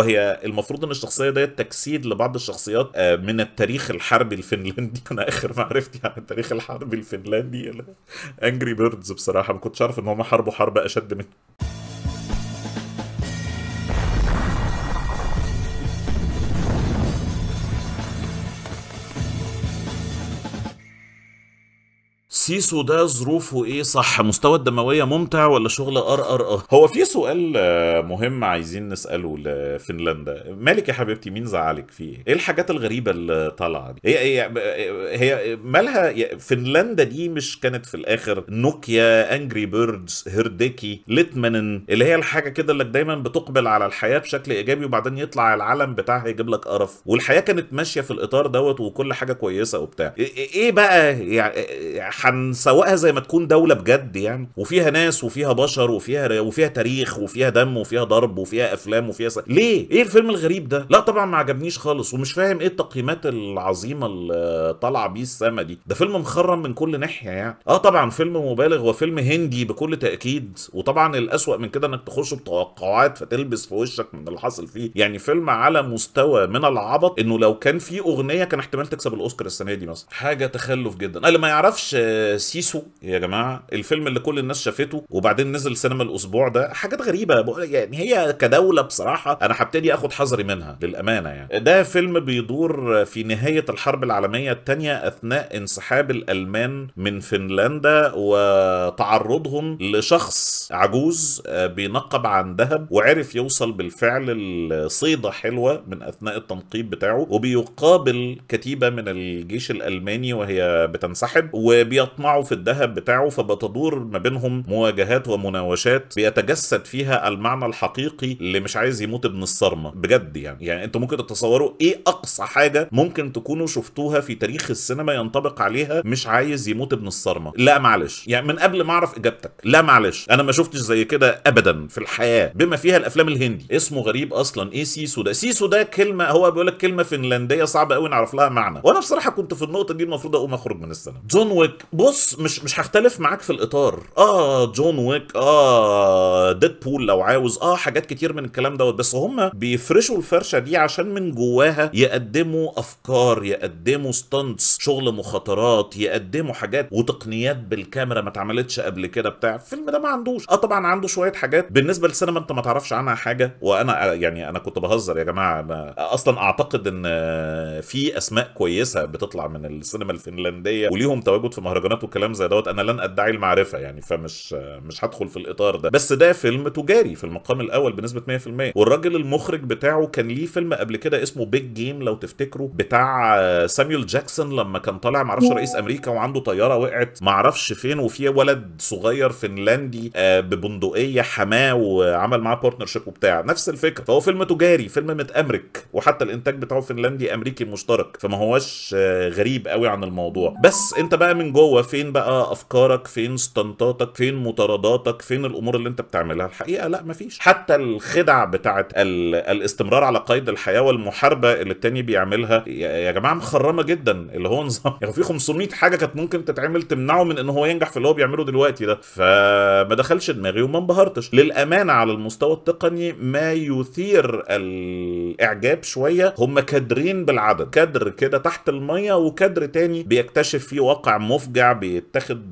وهي المفروض ان الشخصيه ديت تجسيد لبعض الشخصيات آه، من التاريخ الحربي الفنلندي انا اخر معرفتي يعني عن التاريخ الحربي الفنلندي انجري بيردز بصراحه ما كنتش عارف ان هم حاربوا حرب اشد منه سيسو ده ظروفه ايه صح مستوى الدمويه ممتع ولا شغل ار ار اه هو في سؤال آه، مهم عايزين نساله لفنلندا مالك يا حبيبتي مين زعلك فيه ايه الحاجات الغريبه اللي طالعه دي هي هي, هي مالها فنلندا دي مش كانت في الاخر نوكيا انجري بيردز هيرديكي ليتمنن اللي هي الحاجه كده اللي دايما بتقبل على الحياه بشكل ايجابي وبعدين يطلع العلم بتاعها يجيب لك قرف والحياه كانت ماشيه في الاطار دوت وكل حاجه كويسه وبتاع ايه, إيه بقى يعني هنسوقها زي ما تكون دوله بجد يعني وفيها ناس وفيها بشر وفيها وفيها تاريخ وفيها دم وفيها ضرب وفيها افلام وفيها س... ليه ايه الفيلم الغريب ده لا طبعا ما عجبنيش خالص ومش فاهم ايه التقييمات العظيمه اللي طالعه بيه السما دي ده فيلم مخرم من كل ناحيه يعني اه طبعا فيلم مبالغ وفيلم هندي بكل تاكيد وطبعا الاسوأ من كده انك تخش بتوقعات فتلبس في وشك من اللي حاصل فيه يعني فيلم على مستوى من العبط انه لو كان فيه اغنيه كان احتمال تكسب الاوسكار السنه دي مثلا حاجه تخلف جدا اللي ما يعرفش سيسو يا جماعه الفيلم اللي كل الناس شافته وبعدين نزل سينما الاسبوع ده حاجات غريبه يعني هي كدوله بصراحه انا هبتدي اخد حذري منها للامانه يعني ده فيلم بيدور في نهايه الحرب العالميه الثانيه اثناء انسحاب الالمان من فنلندا وتعرضهم لشخص عجوز آه، بينقب عن ذهب وعرف يوصل بالفعل لصيده حلوه من اثناء التنقيب بتاعه وبيقابل كتيبه من الجيش الالماني وهي بتنسحب وبي بيطمعوا في الذهب بتاعه فبتدور ما بينهم مواجهات ومناوشات بيتجسد فيها المعنى الحقيقي اللي مش عايز يموت ابن الصرمه بجد يعني يعني انتوا ممكن تتصوروا ايه اقصى حاجه ممكن تكونوا شفتوها في تاريخ السينما ينطبق عليها مش عايز يموت ابن الصرمه لا معلش يعني من قبل ما اعرف اجابتك لا معلش انا ما شفتش زي كده ابدا في الحياه بما فيها الافلام الهندي اسمه غريب اصلا ايه سيسو ده سيسو ده كلمه هو بيقول لك كلمه فنلنديه صعبه قوي نعرف لها معنى وانا بصراحه كنت في النقطه دي المفروض اقوم اخرج من السينما جون ويك بص مش مش هختلف معاك في الاطار اه جون ويك اه ديد بول لو عاوز اه حاجات كتير من الكلام دوت بس هم بيفرشوا الفرشه دي عشان من جواها يقدموا افكار يقدموا ستانتس شغل مخاطرات يقدموا حاجات وتقنيات بالكاميرا ما اتعملتش قبل كده بتاع الفيلم ده ما عندوش اه طبعا عنده شويه حاجات بالنسبه للسينما انت ما تعرفش عنها حاجه وانا يعني انا كنت بهزر يا جماعه انا اصلا اعتقد ان في اسماء كويسه بتطلع من السينما الفنلنديه وليهم تواجد في مهرجانات مهرجانات والكلام زي دوت انا لن ادعي المعرفه يعني فمش مش هدخل في الاطار ده بس ده فيلم تجاري في المقام الاول بنسبه 100% والراجل المخرج بتاعه كان ليه فيلم قبل كده اسمه بيج جيم لو تفتكروا بتاع سامويل جاكسون لما كان طالع معرفش رئيس امريكا وعنده طياره وقعت معرفش فين وفي ولد صغير فنلندي آه، ببندقيه حماه وعمل معاه بارتنرشيب وبتاع نفس الفكره فهو فيلم تجاري فيلم متامرك وحتى الانتاج بتاعه فنلندي امريكي مشترك فما هوش آه، غريب قوي عن الموضوع بس انت بقى من جوه هو فين بقى افكارك فين استنطاتك فين مطارداتك فين الامور اللي انت بتعملها الحقيقه لا مفيش حتى الخدع بتاعه الاستمرار على قيد الحياه والمحاربه اللي التاني بيعملها يا جماعه مخرمه جدا اللي هو نظام يعني في 500 حاجه كانت ممكن تتعمل تمنعه من ان هو ينجح في اللي هو بيعمله دلوقتي ده فما دخلش دماغي وما انبهرتش للامانه على المستوى التقني ما يثير الاعجاب شويه هم كادرين بالعدد كادر كده تحت الميه وكادر تاني بيكتشف فيه واقع مفجع بيتاخد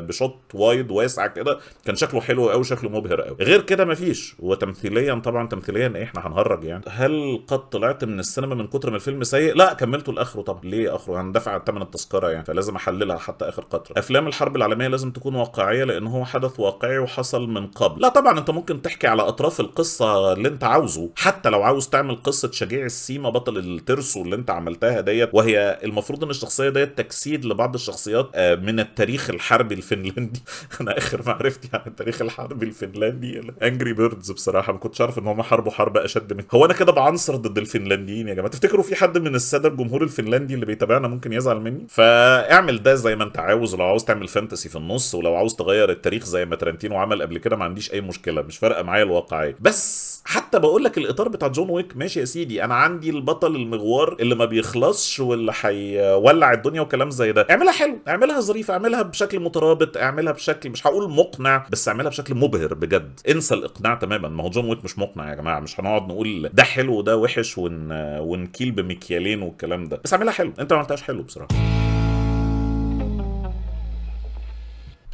بشوت وايد واسع كده كان شكله حلو قوي شكله مبهر قوي غير كده مفيش وتمثيليا طبعا تمثيليا ايه احنا هنهرج يعني هل قد طلعت من السينما من كتر ما الفيلم سيء لا كملته لاخره طب ليه اخره هندفع ثمن التذكره يعني فلازم احللها حتى اخر قطره افلام الحرب العالميه لازم تكون واقعيه لان هو حدث واقعي وحصل من قبل لا طبعا انت ممكن تحكي على اطراف القصه اللي انت عاوزه حتى لو عاوز تعمل قصه شجيع السيما بطل الترسو اللي انت عملتها ديت وهي المفروض ان الشخصيه ديت تجسيد لبعض الشخصيات آه، من التاريخ الحربي الفنلندي انا اخر معرفتي يعني عن التاريخ الحربي الفنلندي انجري بيردز بصراحه ما كنتش عارف ان هم حاربوا حرب اشد من هو انا كده بعنصر ضد الفنلنديين يا جماعه تفتكروا في حد من الساده الجمهور الفنلندي اللي بيتابعنا ممكن يزعل مني فاعمل ده زي ما انت عاوز ولو عاوز تعمل فانتسي في النص ولو عاوز تغير التاريخ زي ما ترنتينو عمل قبل كده ما عنديش اي مشكله مش فارقه معايا الواقعيه بس حتى بقول لك الاطار بتاع جون ويك ماشي يا سيدي انا عندي البطل المغوار اللي ما بيخلصش واللي هيولع الدنيا وكلام زي ده اعملها حلو اعملها ظريفه اعملها بشكل بشكل مترابط اعملها بشكل مش هقول مقنع بس اعملها بشكل مبهر بجد انسى الاقناع تماما ما هو جون ويك مش مقنع يا جماعه مش هنقعد نقول ده حلو وده وحش ون... ونكيل بمكيالين والكلام ده بس اعملها حلو انت ما عملتهاش حلو بصراحه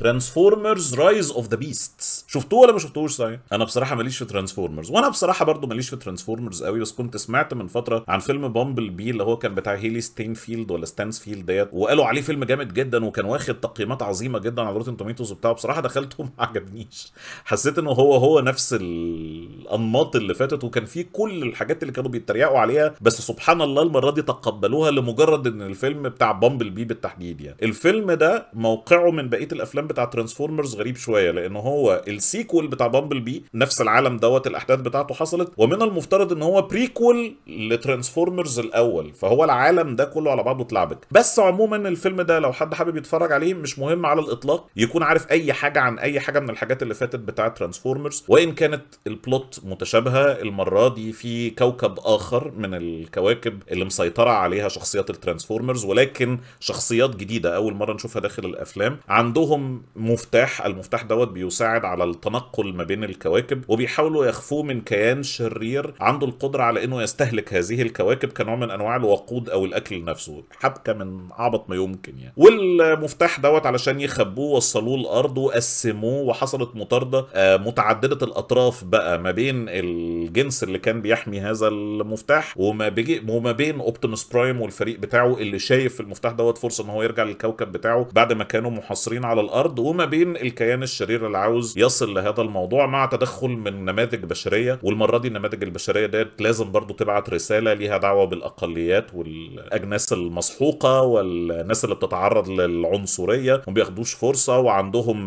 ترانسفورمرز رايز اوف ذا بيستس شفتوه ولا ما شفتوهوش صحيح انا بصراحه ماليش في ترانسفورمرز وانا بصراحه برضو ماليش في ترانسفورمرز قوي بس كنت سمعت من فتره عن فيلم بامبل بي اللي هو كان بتاع هيلي ستينفيلد ولا ستانسفيلد ديت وقالوا عليه فيلم جامد جدا وكان واخد تقييمات عظيمه جدا على روتن توميتوز وبتاع بصراحه دخلته ما عجبنيش حسيت انه هو هو نفس الانماط اللي فاتت وكان فيه كل الحاجات اللي كانوا بيتريقوا عليها بس سبحان الله المره دي تقبلوها لمجرد ان الفيلم بتاع بامبل بي بالتحديد يعني الفيلم ده موقعه من بقيه الافلام بتاع ترانسفورمرز غريب شويه لان هو السيكول بتاع بامبل بي نفس العالم دوت الاحداث بتاعته حصلت ومن المفترض ان هو بريكول لترانسفورمرز الاول فهو العالم ده كله على بعضه اتلعبك بس عموما الفيلم ده لو حد حابب يتفرج عليه مش مهم على الاطلاق يكون عارف اي حاجه عن اي حاجه من الحاجات اللي فاتت بتاعه ترانسفورمرز وان كانت البلوت متشابهه المره دي في كوكب اخر من الكواكب اللي مسيطره عليها شخصيات الترانسفورمرز ولكن شخصيات جديده اول مره نشوفها داخل الافلام عندهم مفتاح المفتاح دوت بيساعد على التنقل ما بين الكواكب وبيحاولوا يخفوه من كيان شرير عنده القدره على انه يستهلك هذه الكواكب كنوع من انواع الوقود او الاكل نفسه حبكه من اعبط ما يمكن يعني والمفتاح دوت علشان يخبوه وصلوه الارض وقسموه وحصلت مطارده آه، متعدده الاطراف بقى ما بين الجنس اللي كان بيحمي هذا المفتاح وما بيجي وما بين اوبتيموس برايم والفريق بتاعه اللي شايف المفتاح دوت فرصه ان هو يرجع للكوكب بتاعه بعد ما كانوا محاصرين على الارض الارض وما بين الكيان الشرير اللي عاوز يصل لهذا الموضوع مع تدخل من نماذج بشريه والمره دي النماذج البشريه ديت لازم برضو تبعت رساله ليها دعوه بالاقليات والاجناس المسحوقه والناس اللي بتتعرض للعنصريه وما بياخدوش فرصه وعندهم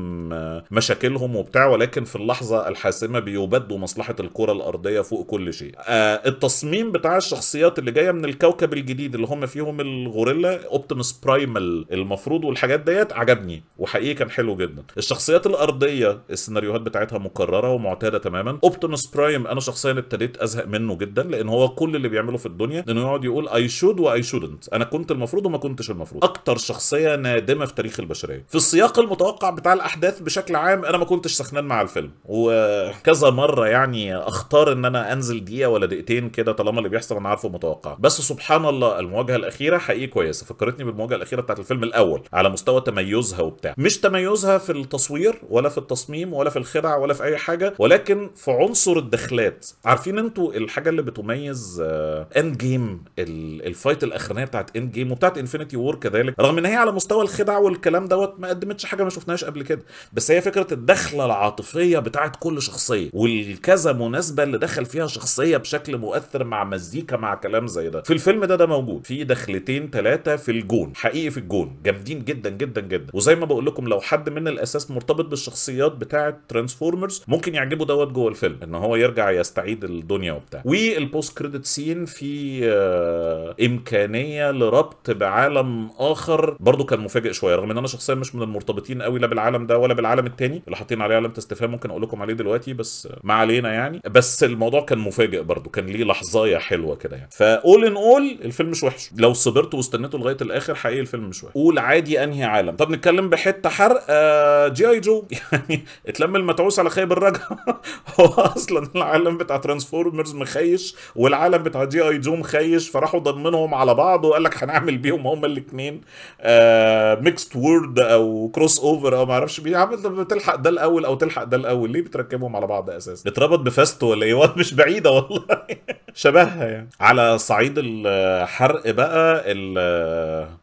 مشاكلهم وبتاع ولكن في اللحظه الحاسمه بيبدوا مصلحه الكره الارضيه فوق كل شيء آه، التصميم بتاع الشخصيات اللي جايه من الكوكب الجديد اللي هم فيهم الغوريلا اوبتيمس برايمال المفروض والحاجات ديت عجبني وحقيقي كان حلو جدا الشخصيات الارضيه السيناريوهات بتاعتها مكرره ومعتاده تماما اوبتونس برايم انا شخصيا ابتديت ازهق منه جدا لان هو كل اللي بيعمله في الدنيا انه يقعد يقول اي شود واي شودنت انا كنت المفروض وما كنتش المفروض اكتر شخصيه نادمه في تاريخ البشريه في السياق المتوقع بتاع الاحداث بشكل عام انا ما كنتش سخنان مع الفيلم وكذا مره يعني اختار ان انا انزل دقيقه ولا دقيقتين كده طالما اللي بيحصل انا عارفه متوقع بس سبحان الله المواجهه الاخيره حقيقي كويسه فكرتني بالمواجهه الاخيره بتاعت الفيلم الاول على مستوى تميزها وبتاع مش تم تميزها في التصوير ولا في التصميم ولا في الخدع ولا في اي حاجه ولكن في عنصر الدخلات عارفين انتوا الحاجه اللي بتميز اند جيم الفايت الاخرانيه بتاعت اند جيم وبتاعت انفينيتي وور كذلك رغم ان هي على مستوى الخدع والكلام دوت ما قدمتش حاجه ما شفناهاش قبل كده بس هي فكره الدخله العاطفيه بتاعت كل شخصيه والكذا مناسبه اللي دخل فيها شخصيه بشكل مؤثر مع مزيكا مع كلام زي ده في الفيلم ده ده موجود في دخلتين ثلاثه في الجون حقيقي في الجون جامدين جدا جدا جدا وزي ما بقول لكم لو حد من الاساس مرتبط بالشخصيات بتاعه ترانسفورمرز ممكن يعجبه دوت جوه الفيلم ان هو يرجع يستعيد الدنيا وبتاع والبوست كريدت سين في آه، امكانيه لربط بعالم اخر برضو كان مفاجئ شويه رغم ان انا شخصيا مش من المرتبطين قوي لا بالعالم ده ولا بالعالم التاني اللي حاطين عليه علامه استفهام ممكن اقول لكم عليه دلوقتي بس ما علينا يعني بس الموضوع كان مفاجئ برضو كان ليه لحظايا حلوه كده يعني فاول ان اول الفيلم مش وحش لو صبرت واستنيته لغايه الاخر حقيقي الفيلم مش وحش قول عادي انهي عالم طب نتكلم بحته حر الاخر جي اي جو يعني اتلم المتعوس على خيب الرجا هو اصلا العالم بتاع ترانسفورمرز مخيش والعالم بتاع جي اي جو مخيش فراحوا ضمنهم على بعض وقال لك هنعمل بيهم هما الاثنين ميكست وورد او كروس اوفر او ما اعرفش بتلحق ده الاول او تلحق ده الاول ليه بتركبهم على بعض اساسا اتربط بفاست ولا ايه مش بعيده والله شبهها يعني على صعيد الحرق بقى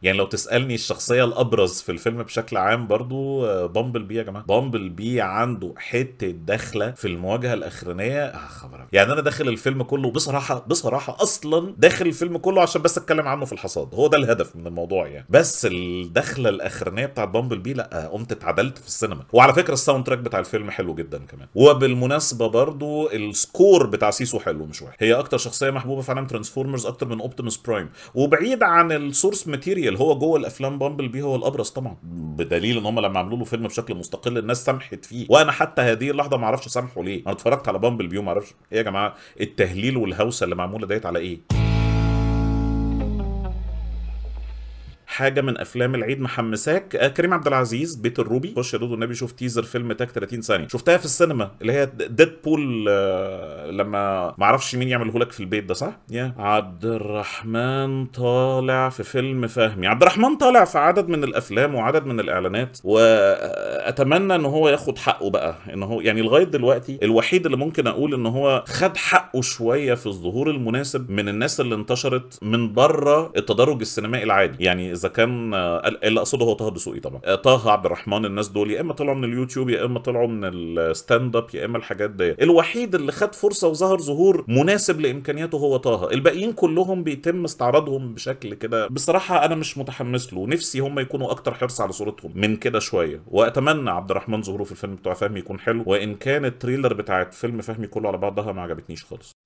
يعني لو تسالني الشخصيه الابرز في الفيلم بشكل عام برضو بامبل بي يا جماعه بامبل بي عنده حته داخله في المواجهه الاخرانيه آه خبر يعني انا داخل الفيلم كله بصراحه بصراحه اصلا داخل الفيلم كله عشان بس اتكلم عنه في الحصاد هو ده الهدف من الموضوع يعني بس الدخله الاخرانيه بتاعت بامبل بي لا آه، قمت اتعدلت في السينما وعلى فكره الساوند تراك بتاع الفيلم حلو جدا كمان وبالمناسبه برضو السكور بتاع سيسو حلو مش وحش هي اكتر شخصيه محبوبه في عالم ترانسفورمرز اكتر من اوبتيموس برايم وبعيد عن السورس ماتيريال هو جوه الافلام بامبل بي هو الابرز طبعا بدليل ان هم لما لما عملوا له فيلم بشكل مستقل الناس سمحت فيه وانا حتى هذه اللحظه ما اعرفش سامحه ليه انا اتفرجت على بامبل بيو ما اعرفش ايه يا جماعه التهليل والهوسه اللي معموله ديت على ايه حاجه من افلام العيد محمساك آه، كريم عبد العزيز بيت الروبي خش يا دودو النبي شوف تيزر فيلم تاك 30 ثانيه شفتها في السينما اللي هي ديد بول آه، لما ما اعرفش مين يعمله لك في البيت ده صح يا yeah. عبد الرحمن طالع في فيلم فهمي عبد الرحمن طالع في عدد من الافلام وعدد من الاعلانات واتمنى ان هو ياخد حقه بقى ان هو يعني لغايه دلوقتي الوحيد اللي ممكن اقول ان هو خد حقه شويه في الظهور المناسب من الناس اللي انتشرت من بره التدرج السينمائي العادي يعني اذا كان آه، اللي اقصده هو طه دسوقي طبعا آه، طه عبد الرحمن الناس دول يا اما طلعوا من اليوتيوب يا اما طلعوا من الستاند اب يا اما الحاجات دي الوحيد اللي خد فرصه وظهر ظهور مناسب لامكانياته هو طه الباقيين كلهم بيتم استعراضهم بشكل كده بصراحه انا مش متحمس له نفسي هم يكونوا اكتر حرص على صورتهم من كده شويه واتمنى عبد الرحمن ظهوره في الفيلم بتاع فهمي يكون حلو وان كان التريلر بتاعت فيلم فهمي كله على بعضها ما عجبتنيش خالص